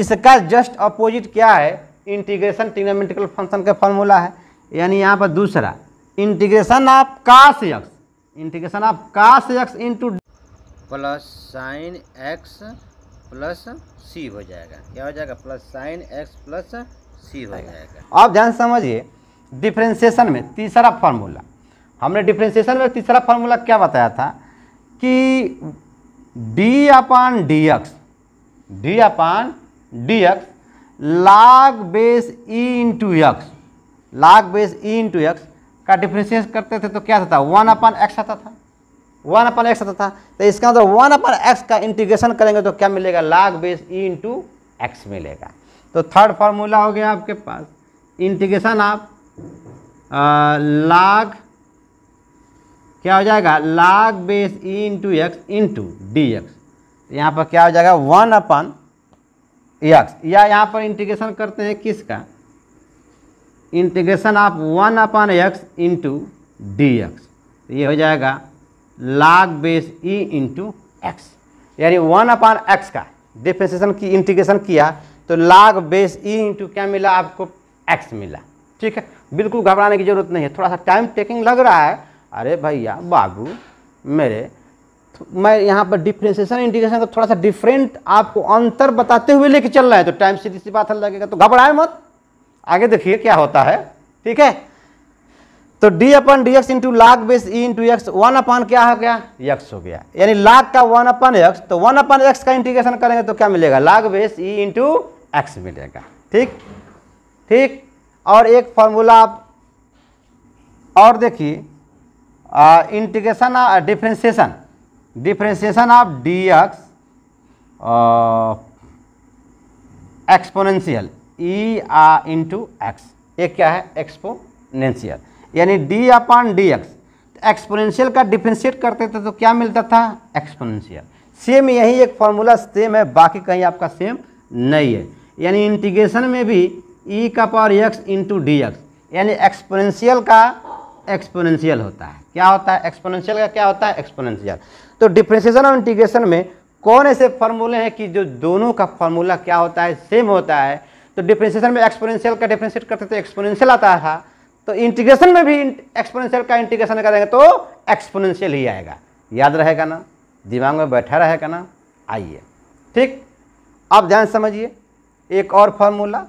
इसका जस्ट अपोजिट क्या है इंटीग्रेशन टिग्नोमेट्रिकल फंक्शन का फॉर्मूला है यानी यहाँ पर दूसरा integration of cos x integration of cos x into plus sine x plus c हो जाएगा क्या हो जाएगा plus sine x plus c हो जाएगा आप ध्यान समझिए डिफ्रेंसिएशन में तीसरा फार्मूला हमने डिफ्रेंसिएशन में तीसरा फार्मूला क्या बताया था कि d upon d x d upon d x log base e into x log base e into x का डिफ्रेंशिएट करते थे तो क्या था वन अपन एक्स आता था वन अपन एक्स आता था तो इसका मतलब वन अपन एक्स का इंटीग्रेशन करेंगे तो क्या मिलेगा लाग बेस ई इंटू एक्स मिलेगा तो थर्ड फार्मूला हो गया आपके पास इंटीग्रेशन आप आ, लाग क्या हो जाएगा log base e into x into d x यहाँ पर क्या हो जाएगा वन अपन यक्स या यहाँ पर इंटीग्रेशन करते हैं किसका integration of one upon x into d x ये हो जाएगा log base e into x यानी वन अपॉन एक्स का डिफ्रेंसिएशन की इंटीग्रेशन किया तो लाग बेस ई इंटू क्या मिला आपको एक्स मिला ठीक है बिल्कुल घबराने की जरूरत नहीं है थोड़ा सा टाइम टेकिंग लग रहा है अरे भैया बाबू मेरे मैं यहाँ पर डिफ्रेंसिएशन इंटीग्रेशन का थोड़ा सा डिफरेंट आपको अंतर बताते हुए लेके चल रहा है तो टाइम सीधी सी बात हल लगेगा तो घबराए मत आगे देखिए क्या होता है ठीक है तो d upon d x into log base e into x one upon क्या हो गया x हो गया यानी लाग का वन अपन एक्स तो वन अपन एक्स का इंटीग्रेशन करेंगे तो क्या मिलेगा लाग बेस ई इंटू एक्स मिलेगा ठीक ठीक और एक फॉर्मूला आप और देखिए integration differentiation differentiation of d x exponential e आ इंटू एक्स ये क्या है एक्सपोनेंशियल यानी डी अपॉन डी एक्स तो एक्सपोनेंशियल का डिफ्रेंशिएट करते थे तो क्या मिलता था एक्सपोनेंशियल सेम यही एक फॉर्मूला सेम है बाकी कहीं आपका सेम नहीं है यानी इंटीग्रेशन में भी ई का power x into d x यानी एक्सपोनेंशियल का एक्सपोनेंशियल होता है क्या होता है एक्सपोनेंशियल का क्या होता है एक्सपोनेंशियल तो डिफ्रेंसिएशन और इंटीग्रेशन में कौन ऐसे फार्मूले हैं कि जो दोनों का फार्मूला क्या होता है सेम होता है तो डिफ्रेंसिएशन में एक्सपोनेंशियल का डिफ्रेंशिएट करते तो एक्सपोनेंशियल आता था तो इंटीग्रेशन में भी एक्सपोनेंशियल का इंटीग्रेशन करेंगे तो एक्सपोनेंशियल ही आएगा याद रहेगा ना दिमाग में बैठा रहेगा ना आइए ठीक अब ध्यान समझिए एक और फार्मूला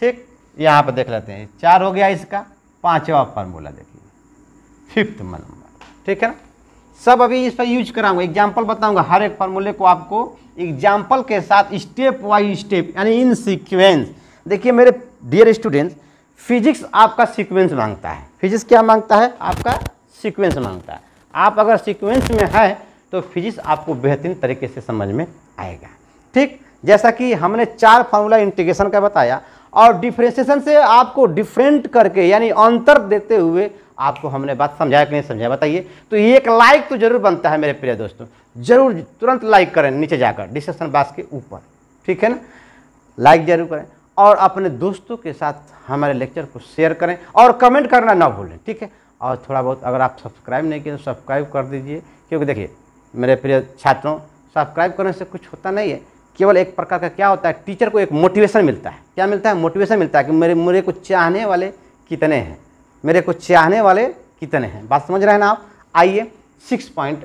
ठीक यहाँ पर देख लेते हैं चार हो गया इसका पाँचवा फार्मूला देखिए फिफ्थ नंबर ठीक है ना सब अभी इस पर यूज कराऊंगा एग्जाम्पल बताऊंगा हर एक फार्मूले को आपको एग्जाम्पल के साथ स्टेप वाई स्टेप यानी इन सिक्वेंस देखिए मेरे डियर स्टूडेंट्स फिजिक्स आपका सिक्वेंस मांगता है फिजिक्स क्या मांगता है आपका सिक्वेंस मांगता है आप अगर सिक्वेंस में है तो फिजिक्स आपको बेहतरीन तरीके से समझ में आएगा ठीक जैसा कि हमने चार फार्मूला इंटीग्रेशन का बताया और डिफ्रेंसिएशन से आपको डिफरेंट करके यानी अंतर देते हुए आपको हमने बात समझाया कि नहीं समझाया बताइए तो एक लाइक तो जरूर बनता है मेरे प्रिय दोस्तों जरूर तुरंत लाइक करें नीचे जाकर डिस्कशन बास के ऊपर ठीक है ना लाइक जरूर करें और अपने दोस्तों के साथ हमारे लेक्चर को शेयर करें और कमेंट करना ना भूलें ठीक है और थोड़ा बहुत अगर आप सब्सक्राइब नहीं किए तो सब्सक्राइब कर दीजिए क्योंकि देखिए मेरे प्रिय छात्रों सब्सक्राइब करने से कुछ होता नहीं है केवल एक प्रकार का क्या होता है टीचर को एक मोटिवेशन मिलता है क्या मिलता है मोटिवेशन मिलता है कि मेरे मेरे को चाहने वाले कितने हैं मेरे को चाहने वाले कितने हैं बात समझ रहे हैं ना आप आइए सिक्स पॉइंट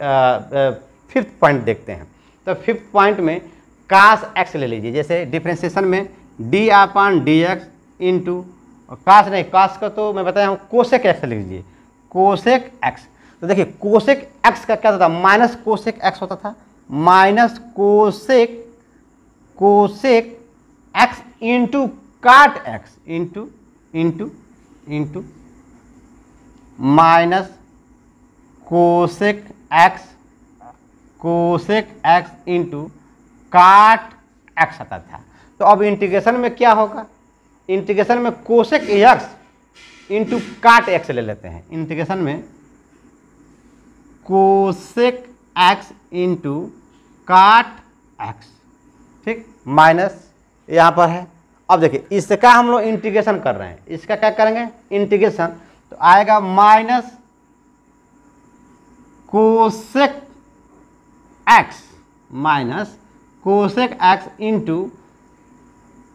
फिफ्थ पॉइंट देखते हैं तो फिफ्थ पॉइंट में काश एक्स ले लीजिए जैसे डिफ्रेंसिएशन में d upon d x into cos नहीं काश का तो मैं बताया हूँ कोशेक एक्स ले लीजिए कोशेक एक्स तो देखिए कोशेक एक्स का क्या होता था माइनस कोशेक एक्स होता था minus cosec cosec x into cot x into into into minus cosec x cosec x into cot x आता था तो अब इंटीग्रेशन में क्या होगा इंटीग्रेशन में cosec x into cot x ले लेते हैं इंटीग्रेशन में cosec x into cot x ठीक माइनस यहाँ पर है अब देखिए इसका हम लोग इंटीग्रेशन कर रहे हैं इसका क्या करेंगे इंटीग्रेशन आएगा minus cosec x minus cosec x into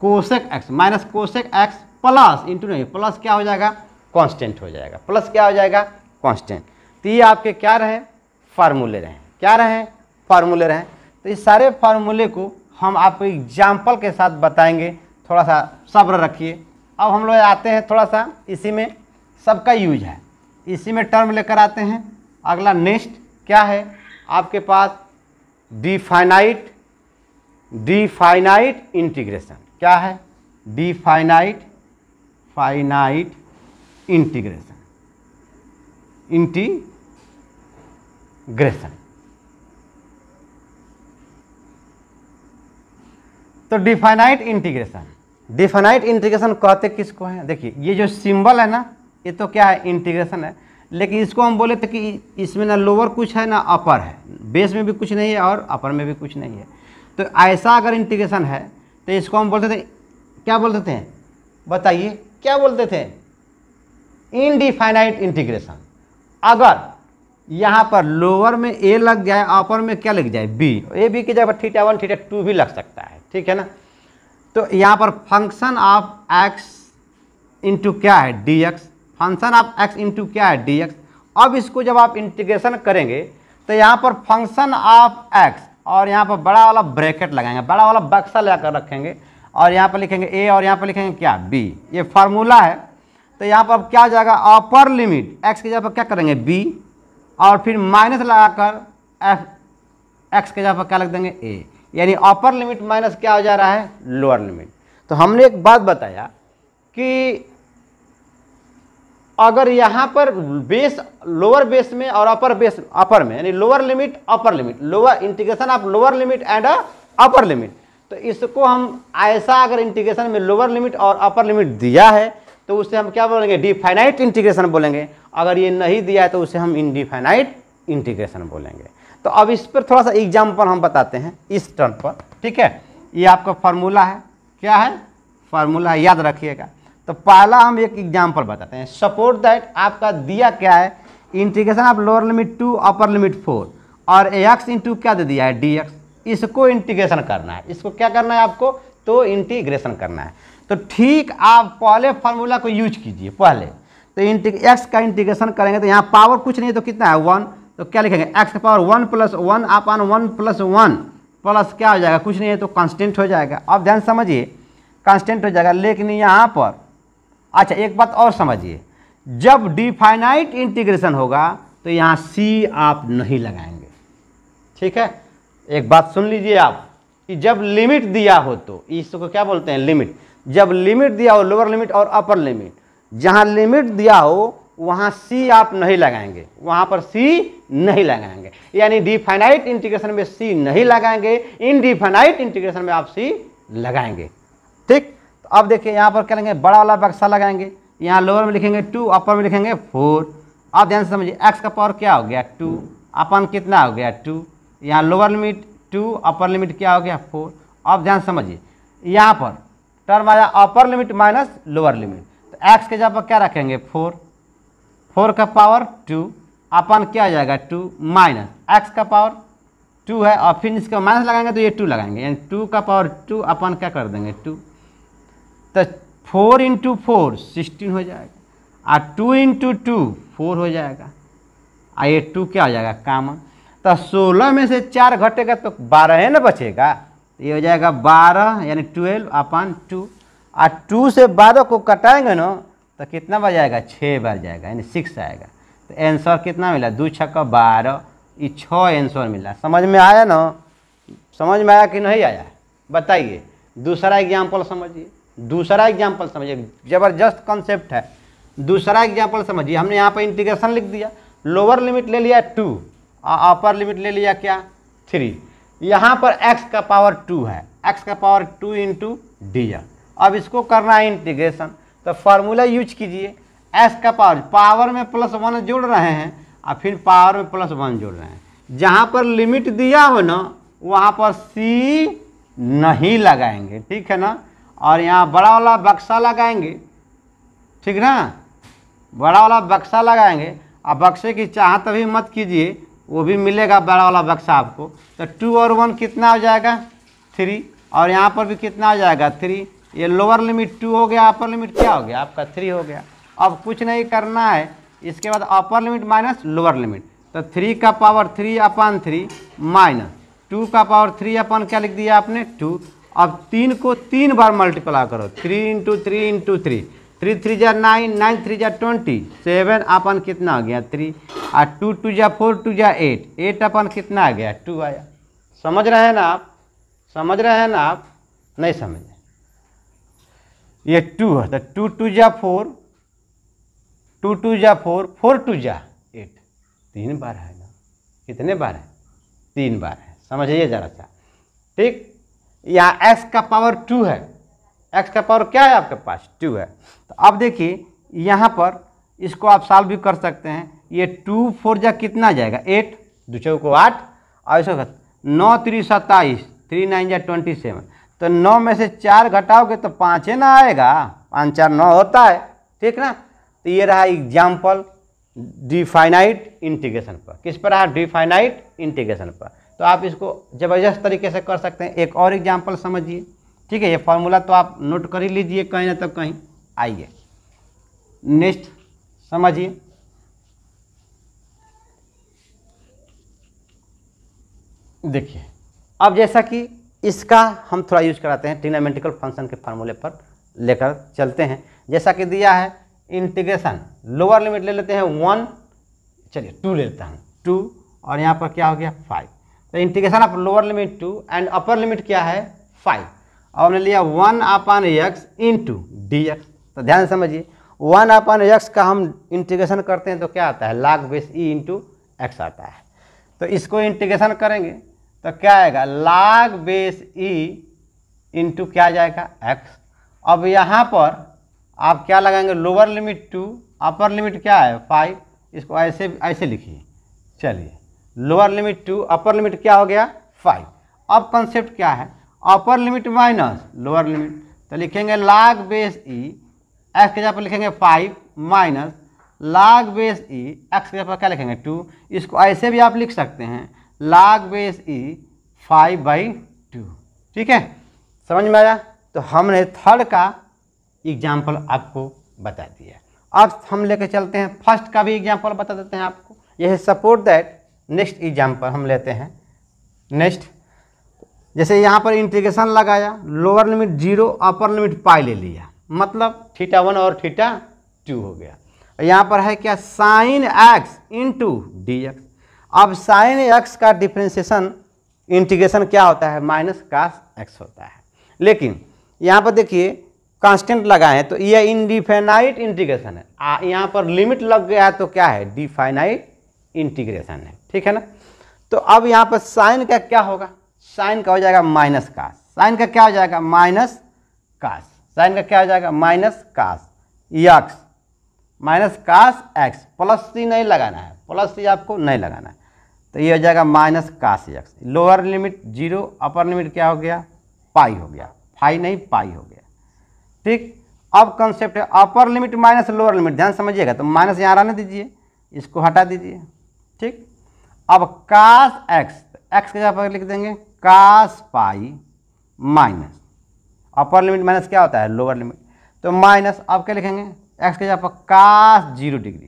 cosec x minus cosec x plus into नहीं प्लस क्या हो जाएगा कांस्टेंट हो जाएगा प्लस क्या हो जाएगा कांस्टेंट तो ये आपके क्या रहे फार्मूले रहे क्या रहे फार्मूले रहे तो इस सारे फार्मूले को हम आपको एग्जाम्पल के साथ बताएंगे थोड़ा सा सब्र रखिए अब हम लोग आते हैं थोड़ा सा इसी में सबका यूज है इसी में टर्म लेकर आते हैं अगला नेक्स्ट क्या है आपके पास डिफाइनाइट डिफाइनाइट इंटीग्रेशन क्या है डिफाइनाइट फाइनाइट इंटीग्रेशन इंटीग्रेशन तो डिफाइनाइट इंटीग्रेशन डिफाइनाइट इंटीग्रेशन कहते किसको है देखिए ये जो सिंबल है ना ये तो क्या है इंटीग्रेशन है लेकिन इसको हम बोले तो कि इसमें ना लोअर कुछ है ना अपर है बेस में भी कुछ नहीं है और अपर में भी कुछ नहीं है तो ऐसा अगर इंटीग्रेशन है तो इसको हम बोलते थे क्या बोलते थे बताइए क्या बोलते थे इनडिफाइनाइट इंटीग्रेशन अगर यहाँ पर लोअर में ए लग जाए अपर में क्या लग जाए बी ए बी की जगह थीटा वन थीटा टू भी लग सकता है ठीक है ना तो यहाँ पर फंक्शन ऑफ एक्स इंटू क्या है d x function of x into क्या है डी एक्स अब इसको जब आप इंटीग्रेशन करेंगे तो यहाँ पर फंक्शन ऑफ एक्स और यहाँ पर बड़ा वाला ब्रैकेट लगाएंगे बड़ा वाला बक्सा लगा कर रखेंगे और यहाँ पर लिखेंगे ए और यहाँ पर लिखेंगे क्या बी ये फार्मूला है तो यहाँ पर अब क्या हो जाएगा अपर लिमिट एक्स के जगह पर क्या करेंगे बी और फिर माइनस लगाकर एफ एक्स के जगह पर क्या लग देंगे ए यानी अपर लिमिट माइनस क्या हो जा रहा है लोअर लिमिट तो हमने एक बात बताया कि अगर यहाँ पर बेस लोअर बेस में और अपर बेस अपर में यानी lower limit upper limit lower integration of lower limit and upper limit तो इसको हम ऐसा अगर इंटीग्रेशन में लोअर लिमिट और अपर लिमिट दिया है तो उसे हम क्या बोलेंगे डिफाइनाइट इंटीग्रेशन बोलेंगे अगर ये नहीं दिया है तो उसे हम इनडिफाइनाइट इंटीग्रेशन बोलेंगे तो अब इस पर थोड़ा सा एग्जाम्पल हम बताते हैं इस टर्म पर ठीक है ये आपका फार्मूला है क्या है फार्मूला याद रखिएगा तो पहला हम एक एग्जाम्पल बताते हैं सपोर्ट दैट आपका दिया क्या है integration of lower limit to upper limit four और एक्स इंटू क्या दे दिया है डी एक्स इसको इंटीग्रेशन करना है इसको क्या करना है आपको तो इंटीग्रेशन करना है तो ठीक आप पहले फार्मूला को यूज कीजिए पहले तो इंटी एक्स का इंटीग्रेशन करेंगे तो यहाँ पावर कुछ नहीं तो कितना है वन तो क्या लिखेंगे एक्स का power one plus one upon one plus one plus क्या हो जाएगा कुछ नहीं है तो कांस्टेंट हो जाएगा अब ध्यान समझिए कांस्टेंट हो जाएगा लेकिन यहाँ पर अच्छा एक बात और समझिए जब डिफाइनाइट इंटीग्रेशन होगा तो यहाँ सी आप नहीं लगाएंगे ठीक है एक बात सुन लीजिए आप कि जब लिमिट दिया हो तो इसको क्या बोलते हैं लिमिट जब लिमिट दिया हो लोअर लिमिट और अपर लिमिट जहाँ लिमिट दिया हो वहाँ सी आप नहीं लगाएंगे वहाँ पर सी नहीं लगाएंगे यानी डिफाइनाइट इंटीग्रेशन में सी नहीं लगाएंगे इनडिफाइनाइट इंटीग्रेशन में आप सी लगाएंगे ठीक अब देखिए यहाँ पर क्या लेंगे बड़ा वाला बक्सा लगाएंगे यहाँ लोअर में लिखेंगे टू अपर में लिखेंगे फोर आप ध्यान से समझिए एक्स का पावर क्या हो गया टू अपन कितना हो गया टू यहाँ lower limit to upper limit क्या हो गया फोर आप ध्यान समझिए यहाँ पर टर्म आया upper limit minus lower limit तो एक्स के जगह पर क्या रखेंगे फोर फोर का पावर टू अपन क्या आ जाएगा टू माइनस एक्स का पावर टू है और फिर इसका माइनस लगाएंगे तो ये टू लगाएंगे यानी टू का पावर टू अपन क्या कर देंगे टू तो फोर इंटू फोर सिक्सटीन हो जाएगा आ टू इंटू टू फोर हो जाएगा आ ये टू क्या हो जाएगा कामन तो सोलह में से चार घटेगा तो बारह है ना बचेगा ये हो जाएगा बारह यानी ट्वेल्व अपन टू और टू से बारह को कटाएंगे ना तो कितना बच जाएगा छः बार जाएगा यानी सिक्स आएगा तो आंसर कितना मिला दो छक्का बारह ये छः आंसर मिला समझ में आया ना समझ में आया कि नहीं आया बताइए दूसरा एग्जाम्पल समझिए दूसरा एग्जाम्पल समझिए जबरदस्त कॉन्सेप्ट है दूसरा एग्जाम्पल समझिए हमने यहाँ पर इंटीग्रेशन लिख दिया लोअर लिमिट ले लिया टू और अपर लिमिट ले लिया क्या थ्री यहाँ पर x का पावर टू है x का पावर टू इंटू डी अब इसको करना है इंटीग्रेशन तो फार्मूला यूज कीजिए एक्स का पावर पावर में प्लस वन जोड़ रहे हैं और फिर पावर में प्लस वन जोड़ रहे हैं जहाँ पर लिमिट दिया हो ना वहाँ पर सी नहीं लगाएंगे ठीक है ना और यहाँ बड़ा वाला बक्सा लगाएंगे ठीक ना बड़ा वाला बक्सा लगाएंगे और बक्से की चाहत भी मत कीजिए वो भी मिलेगा बड़ा वाला बक्सा आपको तो टू और वन कितना हो जाएगा थ्री और यहाँ पर भी कितना हो जाएगा थ्री ये लोअर लिमिट टू हो गया अपर लिमिट क्या हो गया आपका थ्री हो गया अब कुछ नहीं करना है इसके बाद upper limit minus lower limit तो थ्री का power three upon three minus two का पावर थ्री अपन क्या लिख दिया आपने टू अब तीन को तीन बार मल्टीप्लाई करो three into three into three three three जा नाइन नाइन थ्री जा ट्वेंटी सेवन अपन कितना आ गया थ्री और टू टू जा फोर टू जा एट एट अपन कितना आ गया टू आया समझ रहे हैं ना आप समझ रहे हैं ना आप नहीं समझ ये टू है तो टू टू जा फोर टू टू जा फोर फोर टू जा एट तीन बार है ना कितने बार है तीन बार है समझिए जरा सा ठीक या x का पावर टू है x का पावर क्या है आपके पास टू है तो अब देखिए यहाँ पर इसको आप सॉल्व भी कर सकते हैं ये टू फोर जा कितना जाएगा एट दो चौ को आठ और इसको नौ त्री सत्ताईस थ्री नाइन जा ट्वेंटी सेवन तो नौ में से चार घटाओगे तो पाँच ही ना आएगा पाँच चार नौ होता है ठीक ना तो ये रहा एग्जाम्पल डिफाइनाइट इंटीग्रेशन पर किस पर रहा डिफाइनाइट इंटीग्रेशन पर तो आप इसको ज़बरदस्त तरीके से कर सकते हैं एक और एग्जाम्पल समझिए ठीक है ये फॉर्मूला तो आप नोट कर ही लीजिए कहीं ना तो कहीं आइए नेक्स्ट समझिए देखिए अब जैसा कि इसका हम थोड़ा यूज कराते हैं ट्रिनामेंटिकल फंक्शन के फार्मूले पर लेकर चलते हैं जैसा कि दिया है इंटीग्रेशन लोअर लिमिट ले लेते हैं वन चलिए टू ले लेता हूँ टू और यहाँ पर क्या हो गया फाइव तो integration of lower limit two and upper limit क्या है फाइव और हमने लिया one upon x into d x तो ध्यान समझिए वन अपान एक्स का हम इंटीग्रेशन करते हैं तो क्या आता है लाग बेस ई इंटू एक्स आता है तो इसको इंटीग्रेशन करेंगे तो क्या आएगा लाग बेस ई इंटू क्या जाएगा एक्स अब यहाँ पर आप क्या लगाएंगे lower limit to upper limit क्या है फाइव इसको ऐसे ऐसे लिखिए चलिए lower limit to upper limit क्या हो गया फाइव अब कंसेप्ट क्या है upper limit minus lower limit तो लिखेंगे लाग बेस ई e, एक्स के जगह पर लिखेंगे five minus log base e e, x के जगह पर क्या लिखेंगे टू इसको ऐसे भी आप लिख सकते हैं log base e five by two ठीक है समझ में आया तो हमने थर्ड का एग्जाम्पल आपको बता दिया अब हम लेकर चलते हैं फर्स्ट का भी एग्जाम्पल बता देते हैं आपको यह सपोर्ट दैट नेक्स्ट एग्जाम्पल हम लेते हैं नेक्स्ट जैसे यहाँ पर इंटीग्रेशन लगाया lower limit zero upper limit pi ले लिया मतलब थीटा वन और थीटा टू हो गया यहाँ पर है क्या sine x into d x अब साइन एक्स का डिफ्रेंसिएशन इंटीग्रेशन क्या होता है माइनस कास एक्स होता है लेकिन यहाँ पर देखिए कांस्टेंट लगाए तो ये इनडिफेनाइट इंटीग्रेशन है यहाँ पर लिमिट लग गया तो क्या है डिफाइनाइट इंटीग्रेशन है ठीक है ना तो अब यहाँ पर साइन का क्या होगा साइन का हो जाएगा माइनस कास साइन का क्या हो जाएगा माइनस कास साइन का क्या हो जाएगा minus cos x minus cos x plus c नहीं लगाना है प्लस सी आपको नहीं लगाना है तो ये हो जाएगा minus cos x lower limit zero upper limit क्या हो गया पाई हो गया फाई नहीं पाई हो गया ठीक अब कंसेप्ट है upper limit minus lower limit ध्यान समझिएगा तो माइनस यहाँ रहने दीजिए इसको हटा दीजिए ठीक अब कास एक्स एक्स के जगह पर लिख देंगे cos pi minus upper limit minus क्या होता है लोअर लिमिट तो माइनस अब क्या लिखेंगे एक्स के जगह पर cos zero degree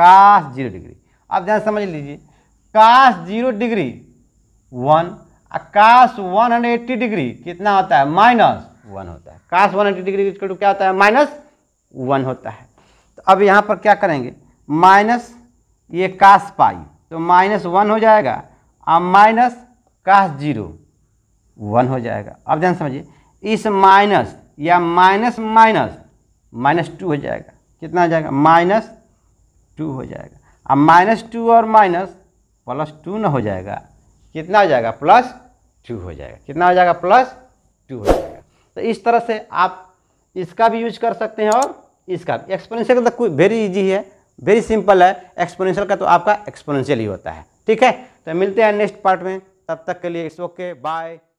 cos zero degree अब ध्यान समझ लीजिए cos zero degree one cos one hundred eighty degree कितना होता है माइनस वन होता है cos one eighty degree two क्या होता है माइनस वन होता है तो अब यहाँ पर क्या करेंगे माइनस ये कास पाई तो माइनस वन हो जाएगा और माइनस का जीरो वन हो जाएगा अब ध्यान समझिए इस माइनस या माइनस माइनस माइनस टू हो जाएगा कितना हो जाएगा माइनस टू हो जाएगा अब माइनस टू और माइनस प्लस टू ना हो जाएगा कितना हो जाएगा प्लस टू हो जाएगा कितना हो जाएगा प्लस टू हो जाएगा तो इस तरह से आप इसका भी यूज कर सकते हैं और इसका एक्सपोनेंशियल का तो वेरी इजी है वेरी सिंपल है एक्सपोनेंशियल का तो आपका एक्सपोनेंशियल ही होता है ठीक है तो मिलते हैं नेक्स्ट पार्ट में तब तक के लिए इट्स ओके बाय